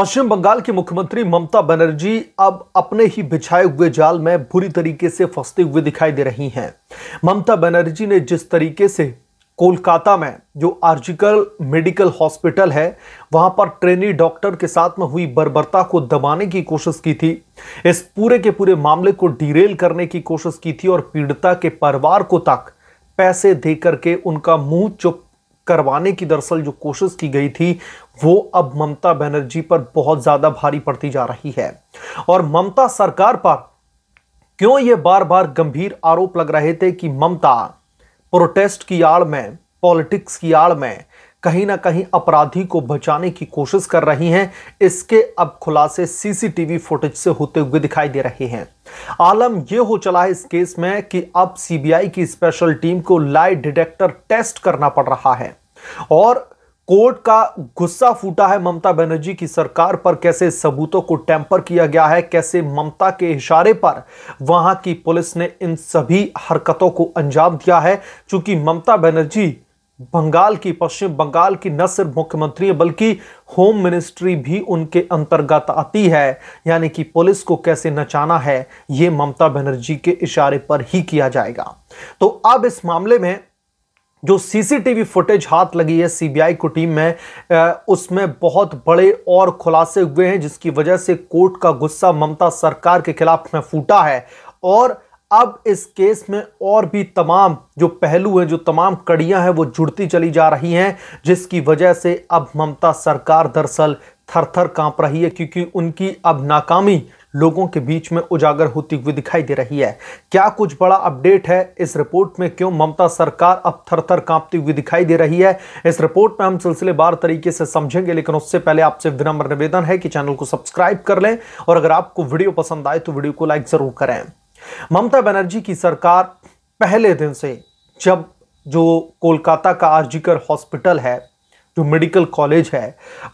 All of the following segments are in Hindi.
पश्चिम बंगाल की मुख्यमंत्री ममता बनर्जी अब अपने ही बिछाए हुए जाल में बुरी तरीके से फंसते हुए दिखाई दे रही हैं ममता बनर्जी ने जिस तरीके से कोलकाता में जो आर्जिकल मेडिकल हॉस्पिटल है वहां पर ट्रेनी डॉक्टर के साथ में हुई बर्बरता को दबाने की कोशिश की थी इस पूरे के पूरे मामले को डिरेल करने की कोशिश की थी और पीड़िता के परिवार को तक पैसे दे करके उनका मुंह चुप करवाने की दरअसल जो कोशिश की गई थी वो अब ममता बनर्जी पर बहुत ज्यादा भारी पड़ती जा रही है और ममता सरकार पर क्यों ये बार बार गंभीर आरोप लग रहे थे कि ममता प्रोटेस्ट की आड़ में पॉलिटिक्स की आड़ में कहीं ना कहीं अपराधी को बचाने की कोशिश कर रही हैं इसके अब खुलासे सीसीटीवी फुटेज से होते हुए दिखाई दे रहे हैं आलम यह हो चला है इस केस में कि अब सीबीआई की स्पेशल टीम को लाई डिटेक्टर टेस्ट करना पड़ रहा है और कोर्ट का गुस्सा फूटा है ममता बनर्जी की सरकार पर कैसे सबूतों को टैंपर किया गया है कैसे ममता के इशारे पर वहां की पुलिस ने इन सभी हरकतों को अंजाम दिया है क्योंकि ममता बनर्जी बंगाल की पश्चिम बंगाल की न सिर्फ मुख्यमंत्री है बल्कि होम मिनिस्ट्री भी उनके अंतर्गत आती है यानी कि पुलिस को कैसे नचाना है ये ममता बनर्जी के इशारे पर ही किया जाएगा तो अब इस मामले में जो सीसीटीवी फुटेज हाथ लगी है सीबीआई को टीम में उसमें बहुत बड़े और खुलासे हुए हैं जिसकी वजह से कोर्ट का गुस्सा ममता सरकार के खिलाफ में फूटा है और अब इस केस में और भी तमाम जो पहलू हैं जो तमाम कड़ियां हैं वो जुड़ती चली जा रही हैं जिसकी वजह से अब ममता सरकार दरअसल थर थर कांप रही है क्योंकि उनकी अब नाकामी लोगों के बीच में उजागर होती हुई दिखाई दे रही है क्या कुछ बड़ा अपडेट है इस रिपोर्ट में क्यों ममता सरकार अब थर थर कांपती हुई दिखाई दे रही है इस रिपोर्ट में हम सिलसिले बार तरीके से समझेंगे लेकिन उससे पहले आपसे विनम्र निवेदन है कि चैनल को सब्सक्राइब कर लें और अगर आपको वीडियो पसंद आए तो वीडियो को लाइक जरूर करें ममता बनर्जी की सरकार पहले दिन से जब जो कोलकाता का आरजीकर हॉस्पिटल है जो मेडिकल कॉलेज है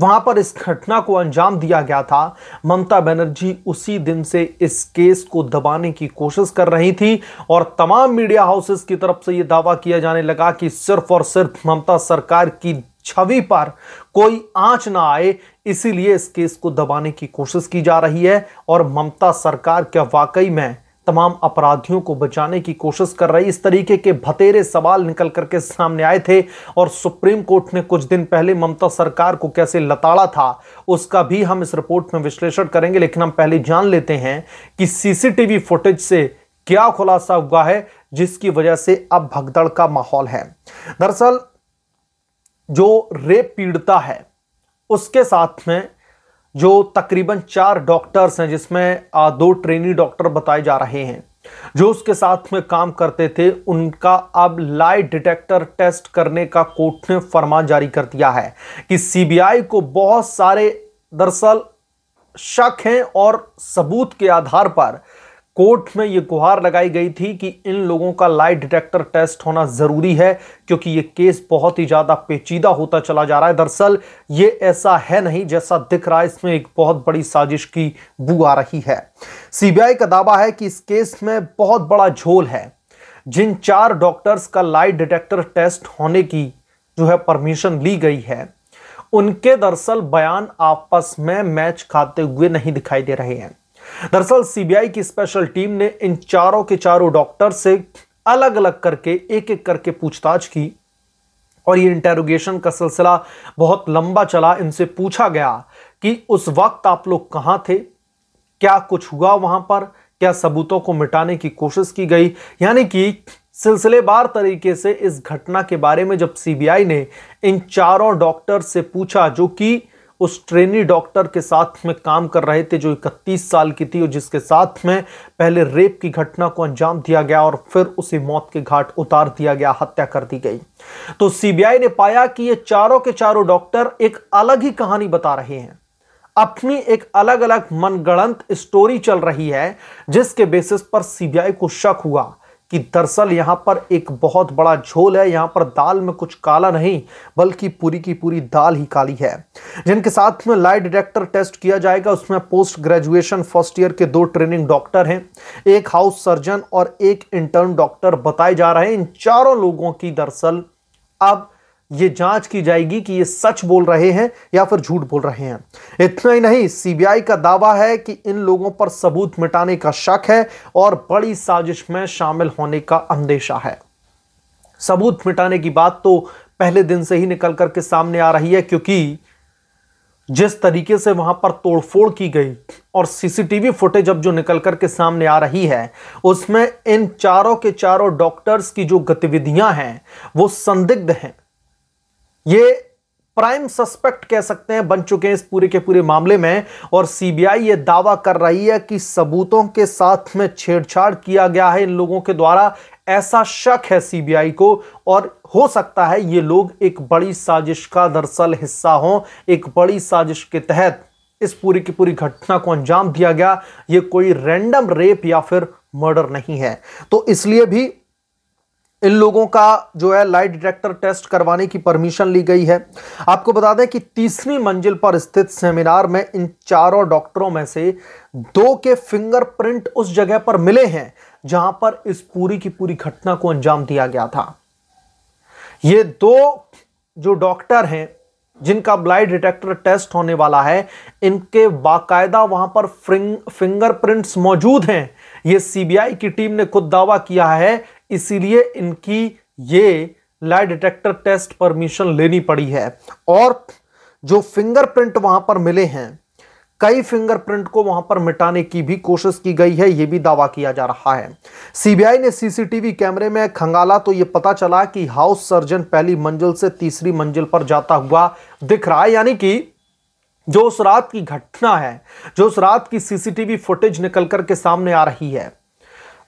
वहां पर इस घटना को अंजाम दिया गया था ममता बनर्जी उसी दिन से इस केस को दबाने की कोशिश कर रही थी और तमाम मीडिया हाउसेस की तरफ से यह दावा किया जाने लगा कि सिर्फ और सिर्फ ममता सरकार की छवि पर कोई आंच ना आए इसीलिए इस केस को दबाने की कोशिश की जा रही है और ममता सरकार क्या वाकई में तमाम अपराधियों को बचाने की कोशिश कर रही इस तरीके के भतेरे सवाल निकल करके सामने आए थे और सुप्रीम कोर्ट ने कुछ दिन पहले ममता सरकार को कैसे लताड़ा था उसका भी हम इस रिपोर्ट में विश्लेषण करेंगे लेकिन हम पहले जान लेते हैं कि सीसीटीवी फुटेज से क्या खुलासा हुआ है जिसकी वजह से अब भगदड़ का माहौल है दरअसल जो रेप पीड़िता है उसके साथ में जो तकरीबन चार डॉक्टर्स हैं जिसमें दो ट्रेनी डॉक्टर बताए जा रहे हैं जो उसके साथ में काम करते थे उनका अब लाई डिटेक्टर टेस्ट करने का कोर्ट ने फरमान जारी कर दिया है कि सीबीआई को बहुत सारे दरअसल शक हैं और सबूत के आधार पर कोर्ट में ये गुहार लगाई गई थी कि इन लोगों का लाइट डिटेक्टर टेस्ट होना ज़रूरी है क्योंकि ये केस बहुत ही ज़्यादा पेचीदा होता चला जा रहा है दरअसल ये ऐसा है नहीं जैसा दिख रहा है इसमें एक बहुत बड़ी साजिश की बू आ रही है सीबीआई का दावा है कि इस केस में बहुत बड़ा झोल है जिन चार डॉक्टर्स का लाइट डिटेक्टर टेस्ट होने की जो है परमिशन ली गई है उनके दरअसल बयान आपस में मैच खाते हुए नहीं दिखाई दे रहे हैं दरअसल सीबीआई की स्पेशल टीम ने इन चारों के चारों डॉक्टर से अलग अलग करके एक एक करके पूछताछ की और ये इंटेरोगेशन का सिलसिला बहुत लंबा चला इनसे पूछा गया कि उस वक्त आप लोग कहाँ थे क्या कुछ हुआ वहां पर क्या सबूतों को मिटाने की कोशिश की गई यानी कि सिलसिलेवार तरीके से इस घटना के बारे में जब सीबीआई ने इन चारों डॉक्टर से पूछा जो कि उस ट्रेनी डॉक्टर के साथ में काम कर रहे थे जो इकतीस साल की थी और जिसके साथ में पहले रेप की घटना को अंजाम दिया गया और फिर उसे मौत के घाट उतार दिया गया हत्या कर दी गई तो सीबीआई ने पाया कि ये चारों के चारों डॉक्टर एक अलग ही कहानी बता रहे हैं अपनी एक अलग अलग मनगणंत स्टोरी चल रही है जिसके बेसिस पर सीबीआई को शक हुआ कि दरअसल यहाँ पर एक बहुत बड़ा झोल है यहाँ पर दाल में कुछ काला नहीं बल्कि पूरी की पूरी दाल ही काली है जिनके साथ में लाइट डिटेक्टर टेस्ट किया जाएगा उसमें पोस्ट ग्रेजुएशन फर्स्ट ईयर के दो ट्रेनिंग डॉक्टर हैं एक हाउस सर्जन और एक इंटर्न डॉक्टर बताए जा रहे हैं इन चारों लोगों की दरअसल अब ये जांच की जाएगी कि ये सच बोल रहे हैं या फिर झूठ बोल रहे हैं इतना ही नहीं सीबीआई का दावा है कि इन लोगों पर सबूत मिटाने का शक है और बड़ी साजिश में शामिल होने का अंदेशा है सबूत मिटाने की बात तो पहले दिन से ही निकल करके सामने आ रही है क्योंकि जिस तरीके से वहां पर तोड़फोड़ की गई और सीसीटीवी फुटेज अब जो निकल कर के सामने आ रही है उसमें इन चारों के चारों डॉक्टर्स की जो गतिविधियां हैं वो संदिग्ध हैं ये प्राइम सस्पेक्ट कह सकते हैं बन चुके हैं इस पूरे के पूरे मामले में और सीबीआई ये दावा कर रही है कि सबूतों के साथ में छेड़छाड़ किया गया है इन लोगों के द्वारा ऐसा शक है सीबीआई को और हो सकता है ये लोग एक बड़ी साजिश का दरअसल हिस्सा हों एक बड़ी साजिश के तहत इस पूरी की पूरी घटना को अंजाम दिया गया ये कोई रैंडम रेप या फिर मर्डर नहीं है तो इसलिए भी इन लोगों का जो है लाइट डिटेक्टर टेस्ट करवाने की परमिशन ली गई है आपको बता दें कि तीसरी मंजिल पर स्थित सेमिनार में इन चारों डॉक्टरों में से दो के फिंगरप्रिंट उस जगह पर मिले हैं जहां पर इस पूरी की पूरी घटना को अंजाम दिया गया था ये दो जो डॉक्टर हैं जिनका ब्लाइड डिटेक्टर टेस्ट होने वाला है इनके बाकायदा वहां पर फिंगरप्रिंट्स मौजूद हैं यह सीबीआई की टीम ने खुद दावा किया है इसीलिए इनकी ये लाइ डिटेक्टर टेस्ट परमिशन लेनी पड़ी है और जो फिंगरप्रिंट वहां पर मिले हैं कई फिंगरप्रिंट को वहां पर मिटाने की भी कोशिश की गई है यह भी दावा किया जा रहा है सीबीआई ने सीसीटीवी कैमरे में खंगाला तो यह पता चला कि हाउस सर्जन पहली मंजिल से तीसरी मंजिल पर जाता हुआ दिख रहा है यानी कि जो उस रात की घटना है जो उस रात की सीसीटीवी फुटेज निकल करके सामने आ रही है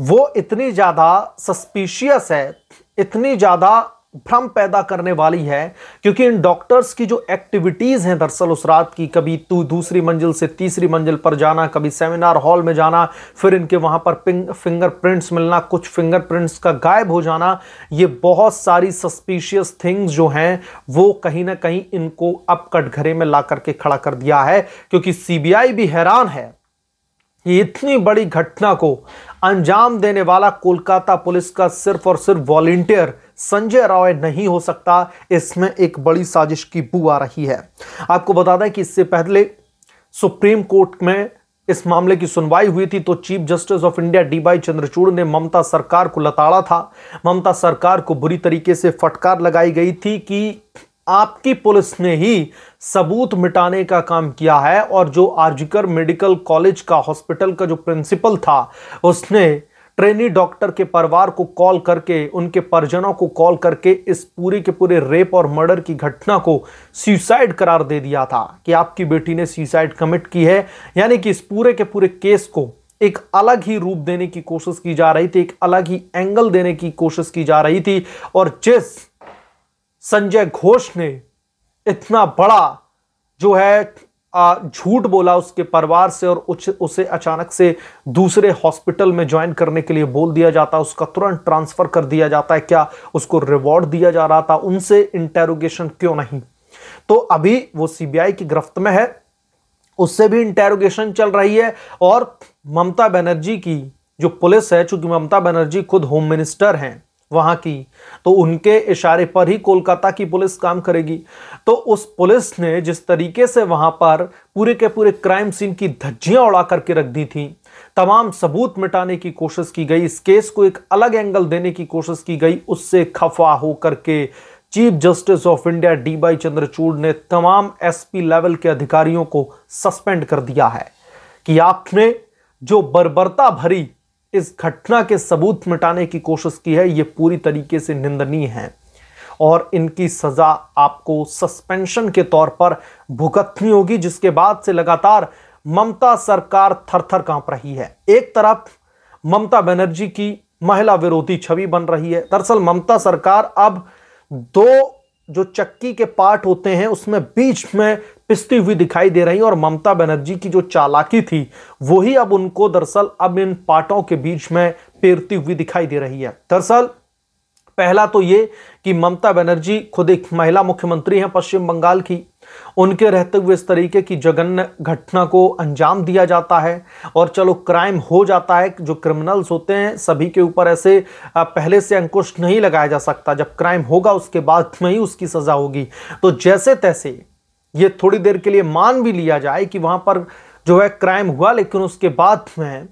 वो इतनी ज़्यादा सस्पिशियस है इतनी ज़्यादा भ्रम पैदा करने वाली है क्योंकि इन डॉक्टर्स की जो एक्टिविटीज़ हैं दरअसल उस रात की कभी तू दूसरी मंजिल से तीसरी मंजिल पर जाना कभी सेमिनार हॉल में जाना फिर इनके वहाँ पर फिंगर प्रिंट्स मिलना कुछ फिंगर प्रिंट्स का गायब हो जाना ये बहुत सारी सस्पिशियस थिंग्स जो हैं वो कहीं ना कहीं इनको अब कटघरे में ला करके खड़ा कर दिया है क्योंकि सी भी हैरान है इतनी बड़ी घटना को अंजाम देने वाला कोलकाता पुलिस का सिर्फ और सिर्फ वॉलेंटियर संजय रॉय नहीं हो सकता इसमें एक बड़ी साजिश की बू आ रही है आपको बता दें कि इससे पहले सुप्रीम कोर्ट में इस मामले की सुनवाई हुई थी तो chief justice of India D Y Chandrachud ने ममता सरकार को लताड़ा था ममता सरकार को बुरी तरीके से फटकार लगाई गई थी कि आपकी पुलिस ने ही सबूत मिटाने का काम किया है और जो आर्जिकर मेडिकल कॉलेज का हॉस्पिटल का जो प्रिंसिपल था उसने ट्रेनी डॉक्टर के परिवार को कॉल करके उनके परिजनों को कॉल करके इस पूरे के पूरे रेप और मर्डर की घटना को सुसाइड करार दे दिया था कि आपकी बेटी ने सुसाइड कमिट की है यानी कि इस पूरे के पूरे केस को एक अलग ही रूप देने की कोशिश की जा रही थी एक अलग ही एंगल देने की कोशिश की जा रही थी और जिस संजय घोष ने इतना बड़ा जो है झूठ बोला उसके परिवार से और उच, उसे अचानक से दूसरे हॉस्पिटल में ज्वाइन करने के लिए बोल दिया जाता है उसका तुरंत ट्रांसफर कर दिया जाता है क्या उसको रिवॉर्ड दिया जा रहा था उनसे इंटेरोगेशन क्यों नहीं तो अभी वो सीबीआई की गिरफ्त में है उससे भी इंटेरोगेशन चल रही है और ममता बनर्जी की जो पुलिस है चूंकि ममता बनर्जी खुद होम मिनिस्टर हैं वहां की तो उनके इशारे पर ही कोलकाता की पुलिस काम करेगी तो उस पुलिस ने जिस तरीके से वहां पर पूरे के पूरे क्राइम सीन की धज्जियां उड़ा करके रख दी थी तमाम सबूत मिटाने की कोशिश की गई इस केस को एक अलग एंगल देने की कोशिश की गई उससे खफा होकर के chief justice of India D Y Chandrachud ने तमाम एसपी लेवल के अधिकारियों को सस्पेंड कर दिया है कि आपने जो बर्बरता भरी इस घटना के सबूत मिटाने की कोशिश की है ये पूरी तरीके से निंदनीय है और इनकी सज़ा आपको सस्पेंशन के तौर पर भुगतनी होगी जिसके बाद से लगातार ममता सरकार थरथर कांप रही है एक तरफ ममता बनर्जी की महिला विरोधी छवि बन रही है दरअसल ममता सरकार अब दो जो चक्की के पार्ट होते हैं उसमें बीच में पिसती हुई दिखाई दे रही और ममता बनर्जी की जो चालाकी थी वही अब उनको दरअसल अब इन पार्टों के बीच में पेरती हुई दिखाई दे रही है दरअसल पहला तो ये कि ममता बनर्जी खुद एक महिला मुख्यमंत्री हैं पश्चिम बंगाल की उनके रहते हुए इस तरीके की जघन्य घटना को अंजाम दिया जाता है और चलो क्राइम हो जाता है जो क्रिमिनल्स होते हैं सभी के ऊपर ऐसे पहले से अंकुश नहीं लगाया जा सकता जब क्राइम होगा उसके बाद में ही उसकी सज़ा होगी तो जैसे तैसे ये थोड़ी देर के लिए मान भी लिया जाए कि वहां पर जो है क्राइम हुआ लेकिन उसके बाद में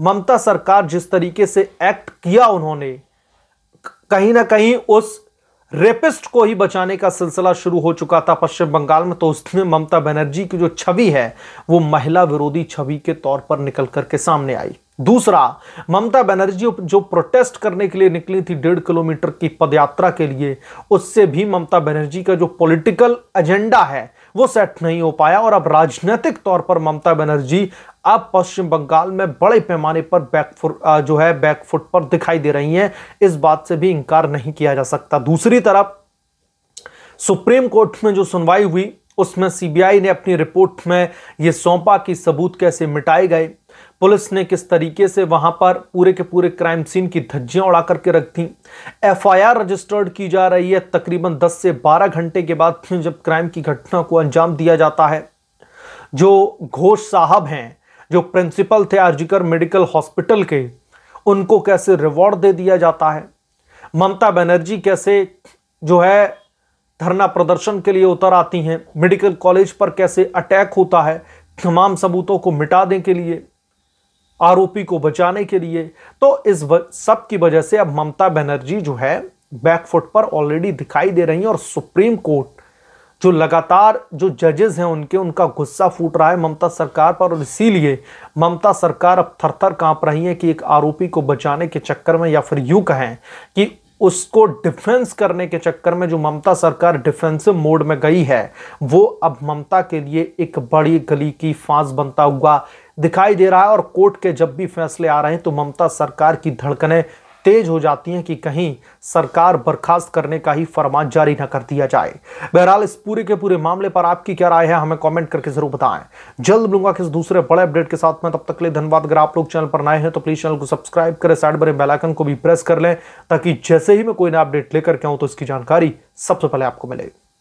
ममता सरकार जिस तरीके से एक्ट किया उन्होंने कहीं ना कहीं उस रेपिस्ट को ही बचाने का सिलसिला शुरू हो चुका था पश्चिम बंगाल में तो उसमें ममता बनर्जी की जो छवि है वो महिला विरोधी छवि के तौर पर निकल करके सामने आई दूसरा ममता बनर्जी जो प्रोटेस्ट करने के लिए निकली थी डेढ़ किलोमीटर की पदयात्रा के लिए उससे भी ममता बनर्जी का जो पॉलिटिकल एजेंडा है वो सेट नहीं हो पाया और अब राजनीतिक तौर पर ममता बनर्जी अब पश्चिम बंगाल में बड़े पैमाने पर बैकफुट जो है बैकफुट पर दिखाई दे रही हैं इस बात से भी इंकार नहीं किया जा सकता दूसरी तरफ सुप्रीम कोर्ट में जो सुनवाई हुई उसमें सीबीआई ने अपनी रिपोर्ट में ये सौंपा कि सबूत कैसे मिटाए गए पुलिस ने किस तरीके से वहां पर पूरे के पूरे क्राइम सीन की धज्जियां उड़ा करके रख दी एफआईआर रजिस्टर्ड की जा रही है तकरीबन 10 से 12 घंटे के बाद जब क्राइम की घटना को अंजाम दिया जाता है जो घोष साहब हैं जो प्रिंसिपल थे आरजीकर मेडिकल हॉस्पिटल के उनको कैसे रिवॉर्ड दे दिया जाता है ममता बनर्जी कैसे जो है धरना प्रदर्शन के लिए उतर आती हैं मेडिकल कॉलेज पर कैसे अटैक होता है तमाम सबूतों को मिटा के लिए आरोपी को बचाने के लिए तो इस सब की वजह से अब ममता बनर्जी जो है बैकफुट पर ऑलरेडी दिखाई दे रही हैं और सुप्रीम कोर्ट जो लगातार जो जजेस हैं उनके उनका गुस्सा फूट रहा है ममता सरकार पर और इसीलिए ममता सरकार अब थरथर कांप रही है कि एक आरोपी को बचाने के चक्कर में या फिर यूं कहें कि उसको डिफेंस करने के चक्कर में जो ममता सरकार डिफेंसिव मोड में गई है वो अब ममता के लिए एक बड़ी गली की फांस बनता हुआ दिखाई दे रहा है और कोर्ट के जब भी फैसले आ रहे हैं तो ममता सरकार की धड़कनें तेज हो जाती हैं कि कहीं सरकार बर्खास्त करने का ही फरमान जारी न कर दिया जाए बहरहाल इस पूरे के पूरे मामले पर आपकी क्या राय है हमें कमेंट करके जरूर बताएं जल्द मिलूंगा किस दूसरे बड़े अपडेट के साथ में तब तक के लिए धन्यवाद अगर आप लोग चैनल पर नए हैं तो प्लीज चैनल को सब्सक्राइब करें साइड बड़े बेलाइकन को भी प्रेस कर लें ताकि जैसे ही मैं कोई नया अपडेट लेकर के आऊँ तो इसकी जानकारी सबसे पहले आपको मिलेगी